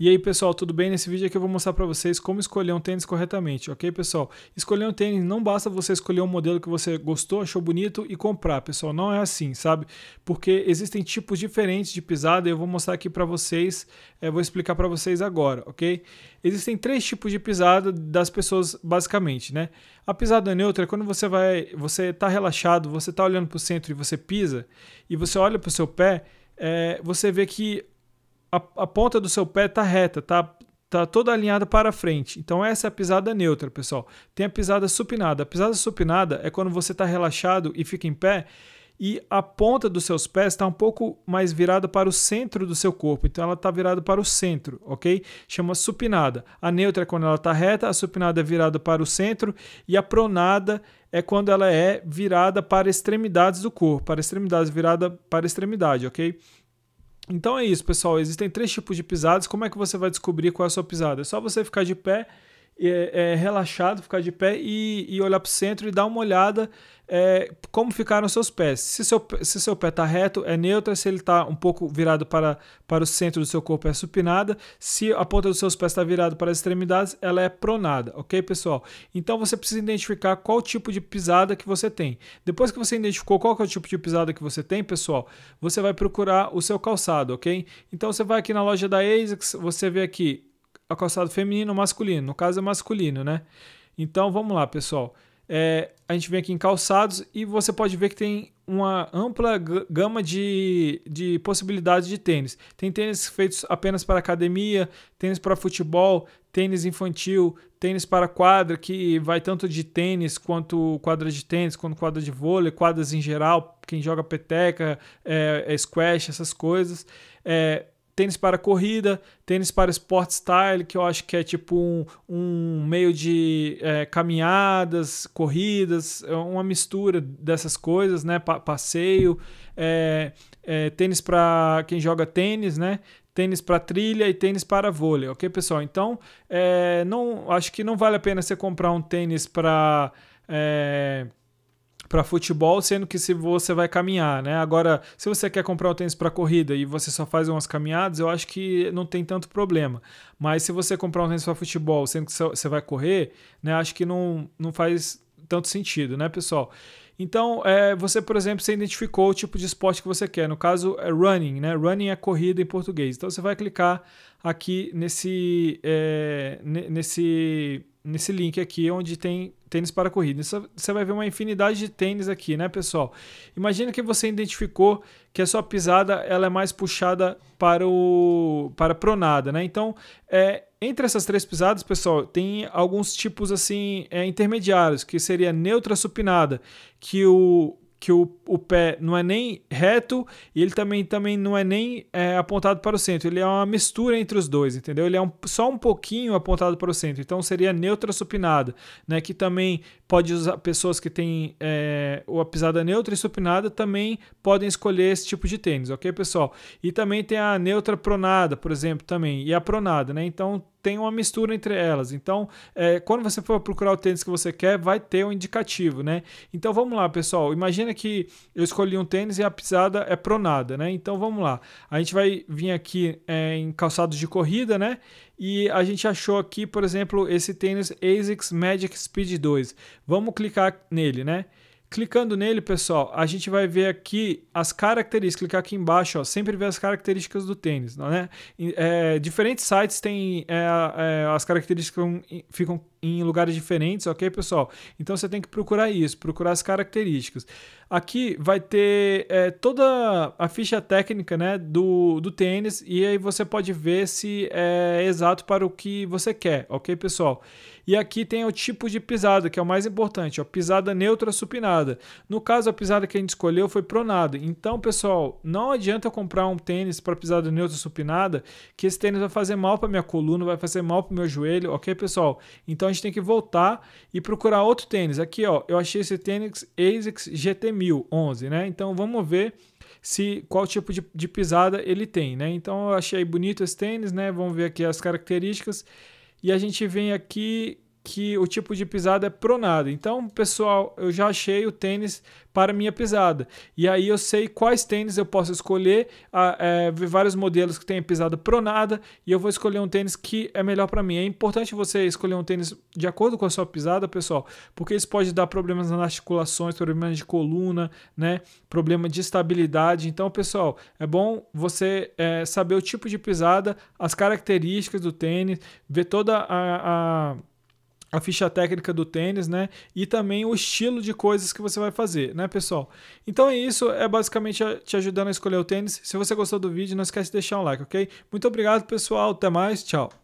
E aí pessoal, tudo bem? Nesse vídeo aqui eu vou mostrar para vocês como escolher um tênis corretamente, ok pessoal? Escolher um tênis não basta você escolher um modelo que você gostou, achou bonito e comprar, pessoal, não é assim, sabe? Porque existem tipos diferentes de pisada e eu vou mostrar aqui para vocês, é, vou explicar para vocês agora, ok? Existem três tipos de pisada das pessoas basicamente, né? A pisada neutra é quando você vai, você tá relaxado, você tá olhando para o centro e você pisa e você olha para o seu pé, é, você vê que a, a ponta do seu pé está reta, está tá toda alinhada para frente. Então essa é a pisada neutra, pessoal. Tem a pisada supinada. A pisada supinada é quando você está relaxado e fica em pé e a ponta dos seus pés está um pouco mais virada para o centro do seu corpo. Então ela está virada para o centro, ok? Chama supinada. A neutra é quando ela está reta, a supinada é virada para o centro e a pronada é quando ela é virada para extremidades do corpo, para extremidades virada para extremidade, ok? Então é isso, pessoal. Existem três tipos de pisadas. Como é que você vai descobrir qual é a sua pisada? É só você ficar de pé é, é, relaxado, ficar de pé e, e olhar para o centro e dar uma olhada é, como ficaram seus pés. Se seu, se seu pé está reto, é neutra. Se ele está um pouco virado para, para o centro do seu corpo, é supinada. Se a ponta dos seus pés está virada para as extremidades, ela é pronada, ok, pessoal? Então você precisa identificar qual tipo de pisada que você tem. Depois que você identificou qual é o tipo de pisada que você tem, pessoal, você vai procurar o seu calçado, ok? Então você vai aqui na loja da ASICS, você vê aqui a calçado feminino ou masculino. No caso é masculino, né? Então vamos lá, pessoal. É, a gente vem aqui em calçados e você pode ver que tem uma ampla gama de, de possibilidades de tênis. Tem tênis feitos apenas para academia, tênis para futebol, tênis infantil, tênis para quadra, que vai tanto de tênis quanto quadra de tênis, quanto quadra de vôlei, quadras em geral, quem joga peteca, é, é squash, essas coisas. É, tênis para corrida, tênis para sport style, que eu acho que é tipo um, um meio de é, caminhadas, corridas, é uma mistura dessas coisas, né? Pa passeio, é, é, tênis para quem joga tênis, né? Tênis para trilha e tênis para vôlei, ok, pessoal? Então, é, não, acho que não vale a pena você comprar um tênis para. É, para futebol, sendo que se você vai caminhar, né? Agora, se você quer comprar um tênis para corrida e você só faz umas caminhadas, eu acho que não tem tanto problema. Mas se você comprar um tênis para futebol, sendo que você vai correr, né? Acho que não, não faz tanto sentido, né, pessoal? Então, é, você, por exemplo, você identificou o tipo de esporte que você quer. No caso, é running, né? Running é corrida em português. Então, você vai clicar aqui nesse, é, nesse nesse link aqui onde tem tênis para corrida. Você vai ver uma infinidade de tênis aqui, né, pessoal? Imagina que você identificou que a sua pisada ela é mais puxada para o para pronada, né? Então, é, entre essas três pisadas, pessoal, tem alguns tipos assim é, intermediários, que seria neutra supinada, que o que o o pé não é nem reto e ele também, também não é nem é, apontado para o centro. Ele é uma mistura entre os dois, entendeu? Ele é um, só um pouquinho apontado para o centro. Então seria neutra supinada, né? Que também pode usar pessoas que têm é, a pisada neutra e supinada também podem escolher esse tipo de tênis, ok, pessoal? E também tem a neutra pronada, por exemplo, também e a pronada, né? Então tem uma mistura entre elas. Então, é, quando você for procurar o tênis que você quer, vai ter um indicativo, né? Então vamos lá, pessoal. Imagina que eu escolhi um tênis e a pisada é pronada, né? Então vamos lá. A gente vai vir aqui é, em calçados de corrida, né? E a gente achou aqui, por exemplo, esse tênis ASICS Magic Speed 2. Vamos clicar nele, né? Clicando nele, pessoal, a gente vai ver aqui as características. Clicar aqui embaixo, ó, sempre ver as características do tênis, né? É, diferentes sites têm é, é as características ficam em lugares diferentes, ok, pessoal? Então você tem que procurar isso, procurar as características. Aqui vai ter é, toda a ficha técnica né, do, do tênis e aí você pode ver se é exato para o que você quer, ok, pessoal? E aqui tem o tipo de pisada, que é o mais importante, ó, pisada neutra supinada. No caso, a pisada que a gente escolheu foi pronada. Então, pessoal, não adianta eu comprar um tênis para pisada neutra supinada, que esse tênis vai fazer mal para minha coluna, vai fazer mal para o meu joelho, ok, pessoal? Então, a gente tem que voltar e procurar outro tênis. Aqui, ó, eu achei esse tênis ASICS GT1000 11, né? Então vamos ver se qual tipo de, de pisada ele tem, né? Então eu achei bonito esse tênis, né? Vamos ver aqui as características. E a gente vem aqui que o tipo de pisada é pronada. Então, pessoal, eu já achei o tênis para minha pisada. E aí eu sei quais tênis eu posso escolher, a, ah, é, vários modelos que têm pisada pronada, e eu vou escolher um tênis que é melhor para mim. É importante você escolher um tênis de acordo com a sua pisada, pessoal, porque isso pode dar problemas nas articulações, problemas de coluna, né? Problema de estabilidade. Então, pessoal, é bom você é, saber o tipo de pisada, as características do tênis, ver toda a, a a ficha técnica do tênis, né? E também o estilo de coisas que você vai fazer, né, pessoal? Então é isso, é basicamente te ajudando a escolher o tênis. Se você gostou do vídeo, não esquece de deixar um like, ok? Muito obrigado, pessoal. Até mais, tchau.